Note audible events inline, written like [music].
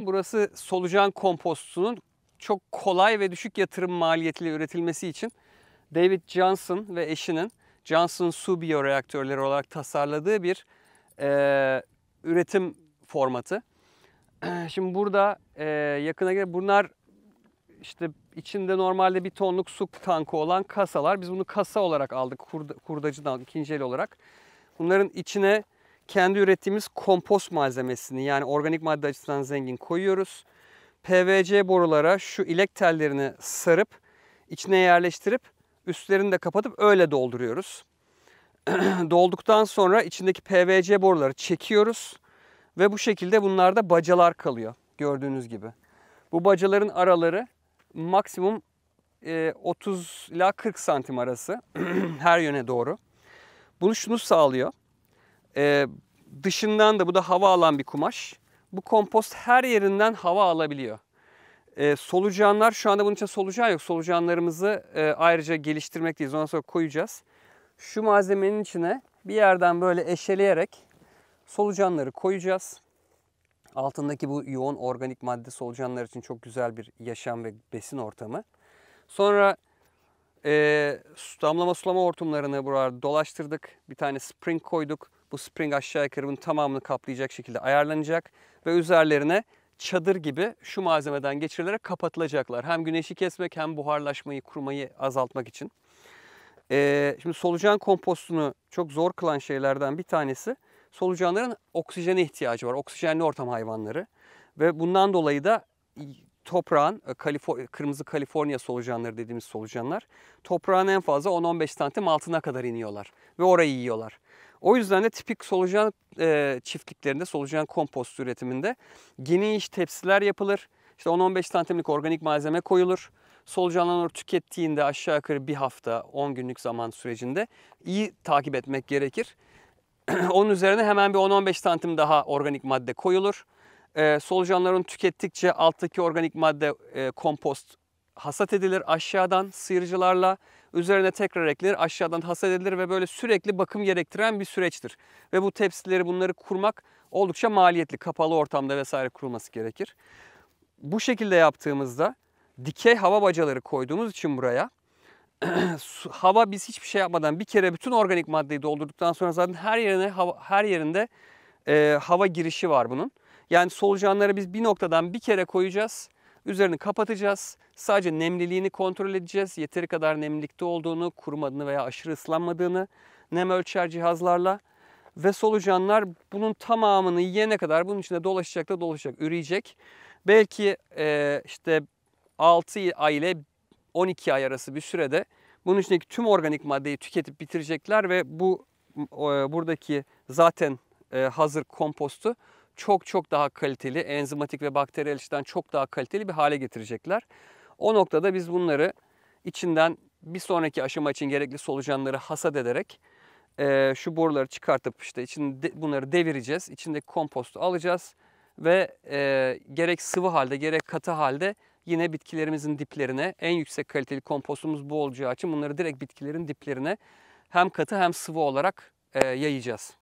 Burası solucan kompostunun çok kolay ve düşük yatırım maliyetiyle üretilmesi için David Johnson ve eşinin Johnson Su biyoreaktörleri olarak tasarladığı bir e, üretim formatı. [clears throat] Şimdi burada e, yakına göre bunlar işte içinde normalde bir tonluk su tankı olan kasalar. Biz bunu kasa olarak aldık kurda, kurdacıdan ikinci el olarak. Bunların içine kendi ürettiğimiz kompost malzemesini yani organik madde açısından zengin koyuyoruz. PVC borulara şu ilek tellerini sarıp içine yerleştirip üstlerini de kapatıp öyle dolduruyoruz. [clears throat] Dolduktan sonra içindeki PVC boruları çekiyoruz ve bu şekilde bunlarda bacalar kalıyor gördüğünüz gibi. Bu bacaların araları maksimum 30 e, ila 40 santim arası [clears throat] her yöne doğru. Bunu şunu sağlıyor. Ee, dışından da bu da hava alan bir kumaş. Bu kompost her yerinden hava alabiliyor. Ee, solucanlar şu anda bunun için solucan yok. Solucanlarımızı e, ayrıca geliştirmekteyiz. Ondan sonra koyacağız. Şu malzemenin içine bir yerden böyle eşeleyerek solucanları koyacağız. Altındaki bu yoğun organik madde solucanlar için çok güzel bir yaşam ve besin ortamı. Sonra e, damlama sulama hortumlarını burada dolaştırdık. Bir tane spring koyduk. Bu spring aşağı yukarı bunun tamamını kaplayacak şekilde ayarlanacak ve üzerlerine çadır gibi şu malzemeden geçirilerek kapatılacaklar. Hem güneşi kesmek hem buharlaşmayı, kurumayı azaltmak için. Ee, şimdi solucan kompostunu çok zor kılan şeylerden bir tanesi solucanların oksijene ihtiyacı var. Oksijenli ortam hayvanları ve bundan dolayı da toprağın e, Kalifor kırmızı Kaliforniya solucanları dediğimiz solucanlar toprağın en fazla 10-15 santim altına kadar iniyorlar ve orayı yiyorlar. O yüzden de tipik solucan e, çiftliklerinde, solucan kompost üretiminde geniş tepsiler yapılır. İşte 10-15 santimlik organik malzeme koyulur. Solucanlar tükettiğinde aşağı yukarı bir hafta 10 günlük zaman sürecinde iyi takip etmek gerekir. [clears throat] Onun üzerine hemen bir 10-15 santim daha organik madde koyulur. Ee, solucanların tükettikçe alttaki organik madde e, kompost hasat edilir aşağıdan sıyırcılarla. Üzerine tekrar eklenir, aşağıdan hasat edilir ve böyle sürekli bakım gerektiren bir süreçtir. Ve bu tepsileri bunları kurmak oldukça maliyetli. Kapalı ortamda vesaire kurulması gerekir. Bu şekilde yaptığımızda dikey hava bacaları koyduğumuz için buraya [clears throat] hava biz hiçbir şey yapmadan bir kere bütün organik maddeyi doldurduktan sonra zaten her yerine hava, her yerinde e, hava girişi var bunun. Yani solucanları biz bir noktadan bir kere koyacağız Üzerini kapatacağız. Sadece nemliliğini kontrol edeceğiz. Yeteri kadar nemlilikte olduğunu, kurumadığını veya aşırı ıslanmadığını nem ölçer cihazlarla. Ve solucanlar bunun tamamını yiyene kadar bunun içinde dolaşacak da dolaşacak, üreyecek. Belki e, işte 6 ay ile 12 ay arası bir sürede bunun içindeki tüm organik maddeyi tüketip bitirecekler ve bu e, buradaki zaten e, hazır kompostu çok çok daha kaliteli, enzimatik ve bakteriyel açıdan çok daha kaliteli bir hale getirecekler. O noktada biz bunları içinden bir sonraki aşama için gerekli solucanları hasat ederek e, şu boruları çıkartıp işte içinde bunları devireceğiz. İçindeki kompostu alacağız ve e, gerek sıvı halde gerek katı halde yine bitkilerimizin diplerine en yüksek kaliteli kompostumuz bu olacağı için bunları direkt bitkilerin diplerine hem katı hem sıvı olarak e, yayacağız.